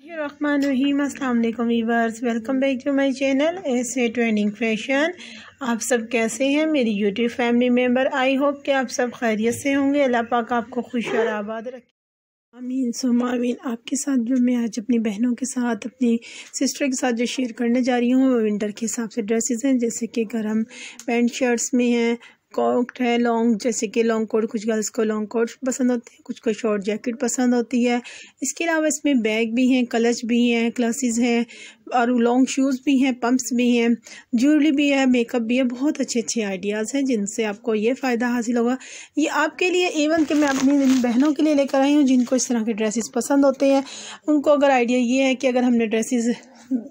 रहीम अस्सलाम viewers welcome back to my channel ऐसे trending fashion आप सब कैसे हैं मेरी YouTube family member I hope कि आप सब खैरियत से होंगे अल्लाह पाक आपको खुश और आबाद रखें आमीन सुमामीन आपके साथ जो मैं आज अपनी बहनों के साथ अपनी सिस्टर के साथ जो शेयर करने जा रही हूँ वो विंटर के हिसाब से ड्रेसेस हैं जैसे कि गर्म पैंट शर्ट्स में हैं कोट है लॉन्ग जैसे कि लॉन्ग कोट कुछ गर्ल्स को लॉन्ग कोट पसंद होते हैं कुछ को शॉर्ट जैकेट पसंद होती है इसके अलावा इसमें बैग भी हैं क्लच भी हैं क्लासेस हैं और लॉन्ग शूज़ भी हैं पम्प्स भी हैं ज्वेलरी भी है मेकअप भी है बहुत अच्छे अच्छे आइडियाज़ हैं जिनसे आपको ये फ़ायदा हासिल होगा ये आपके लिए इवन कि मैं अपनी बहनों के लिए लेकर आई हूँ जिनको इस तरह के ड्रेसेस पसंद होते हैं उनको अगर आइडिया ये है कि अगर हमने ड्रेसेस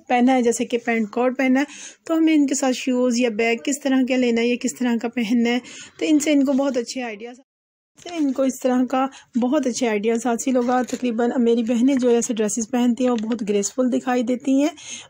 पहना है जैसे कि पैंट कोट पहना है तो हमें इनके साथ शूज़ या बैग किस तरह का लेना है या किस तरह का पहनना है तो इनसे इनको बहुत अच्छे आइडियाज़ इनको इस तरह का बहुत अच्छे आइडियाज़ हासिल होगा तकरीबन मेरी बहनें जो ऐसे ड्रेसेस पहनती हैं वो बहुत ग्रेसफुल दिखाई देती हैं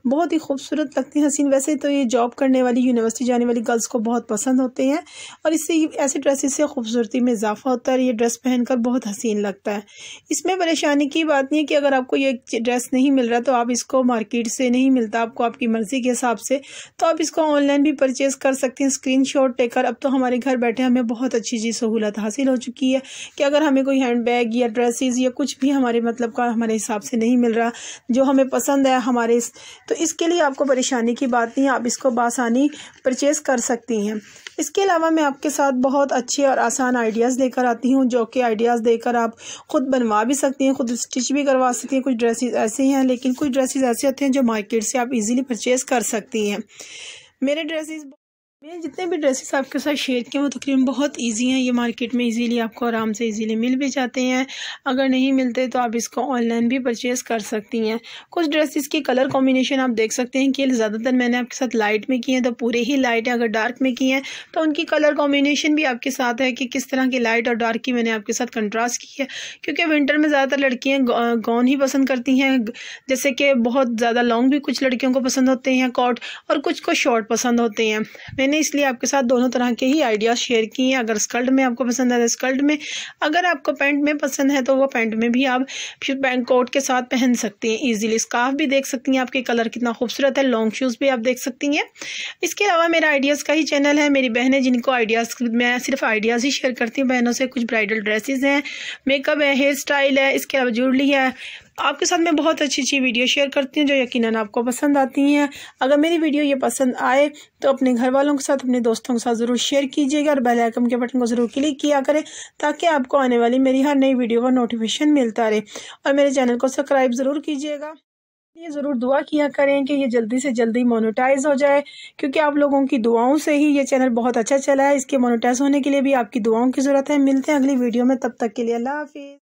बहुत ही खूबसूरत लगती हैं हसीन वैसे तो ये जॉब करने वाली यूनिवर्सिटी जाने वाली गर्ल्स को बहुत पसंद होते हैं और इससे ऐसे ड्रेसेस से खूबसूरती में इजाफा होता है और ये ड्रेस पहनकर बहुत हसीन लगता है इसमें परेशानी की बात नहीं है कि अगर आपको ये ड्रेस नहीं मिल रहा तो आप इसको मार्केट से नहीं मिलता आपको आपकी मर्ज़ी के हिसाब से तो आप इसको ऑनलाइन भी परचेज़ कर सकते हैं स्क्रीन लेकर अब तो हमारे घर बैठे हमें बहुत अच्छी चीज़ सहूलत हासिल हो चुकी की है कि अगर हमें कोई हैंड बैग या ड्रेसेस या कुछ भी हमारे मतलब का हमारे हिसाब से नहीं मिल रहा जो हमें पसंद है हमारे तो इसके लिए आपको परेशानी की बात नहीं आप इसको बासानी परचेस कर सकती हैं इसके अलावा मैं आपके साथ बहुत अच्छे और आसान आइडियाज़ देकर आती हूँ जो कि आइडियाज़ देकर आप ख़ुद बनवा भी सकती हैं ख़ुद स्टिच भी करवा सकती हैं कुछ ड्रेसेस ऐसे हैं लेकिन कुछ ड्रेसेस ऐसे होते हैं जो मार्केट से आप इजीली परचेज़ कर सकती हैं मेरे ड्रेसेस मैंने जितने भी ड्रेसेस आपके साथ शेयर किए वो तकरीबन बहुत इजी हैं ये मार्केट में इजीली आपको आराम से इजीली मिल भी जाते हैं अगर नहीं मिलते तो आप इसको ऑनलाइन भी परचेज़ कर सकती हैं कुछ ड्रेसेस की कलर कॉम्बिनेशन आप देख सकते हैं कि ज़्यादातर मैंने आपके साथ लाइट में किए हैं तो पूरे ही लाइट हैं अगर डार्क में किए हैं तो उनकी कलर कॉम्बिनेशन भी आपके साथ है कि किस तरह की लाइट और डार्क की मैंने आपके साथ कंट्रास्ट की है क्योंकि विंटर में ज़्यादातर लड़कियाँ गाउन ही पसंद करती हैं जैसे कि बहुत ज़्यादा लॉन्ग भी कुछ लड़कियों को पसंद होते हैं कॉट और कुछ को शॉर्ट पसंद होते हैं मैंने मैंने इसलिए आपके साथ दोनों तरह के ही आइडियाज़ शेयर किए हैं अगर स्कर्ट में आपको पसंद है तो स्कर्ट में अगर आपको पैंट में पसंद है तो वो पैंट में भी आप पैंट कोट के साथ पहन सकती हैं ईजिली स्काफ भी देख सकती हैं आपके कलर कितना खूबसूरत है लॉन्ग शूज़ भी आप देख सकती हैं इसके अलावा मेरा आइडियाज़ का ही चैनल है मेरी बहनें जिनको आइडियाज़ मैं सिर्फ आइडियाज़ ही शेयर करती हूँ बहनों से कुछ ब्राइडल ड्रेसेस हैं मेकअप है हेयर स्टाइल है इसके अलावा ज्वेलरी है आपके साथ मैं बहुत अच्छी अच्छी वीडियो शेयर करती हूँ जो यकीनन आपको पसंद आती हैं अगर मेरी वीडियो ये पसंद आए तो अपने घर वालों के साथ अपने दोस्तों के साथ ज़रूर शेयर कीजिएगा और बेल आइकन के बटन को ज़रूर क्लिक किया करें ताकि आपको आने वाली मेरी हर नई वीडियो का नोटिफिकेशन मिलता रहे और मेरे चैनल को सब्सक्राइब ज़रूर कीजिएगा ये ज़रूर दुआ किया करें कि ये जल्दी से जल्दी मोनोटाइज हो जाए क्योंकि आप लोगों की दुआओं से ही ये चैनल बहुत अच्छा चला है इसके मोनोटाइज होने के लिए भी आपकी दुआओं की ज़रूरत है मिलते हैं अगली वीडियो में तब तक के लिए अल्लाह हाफिज़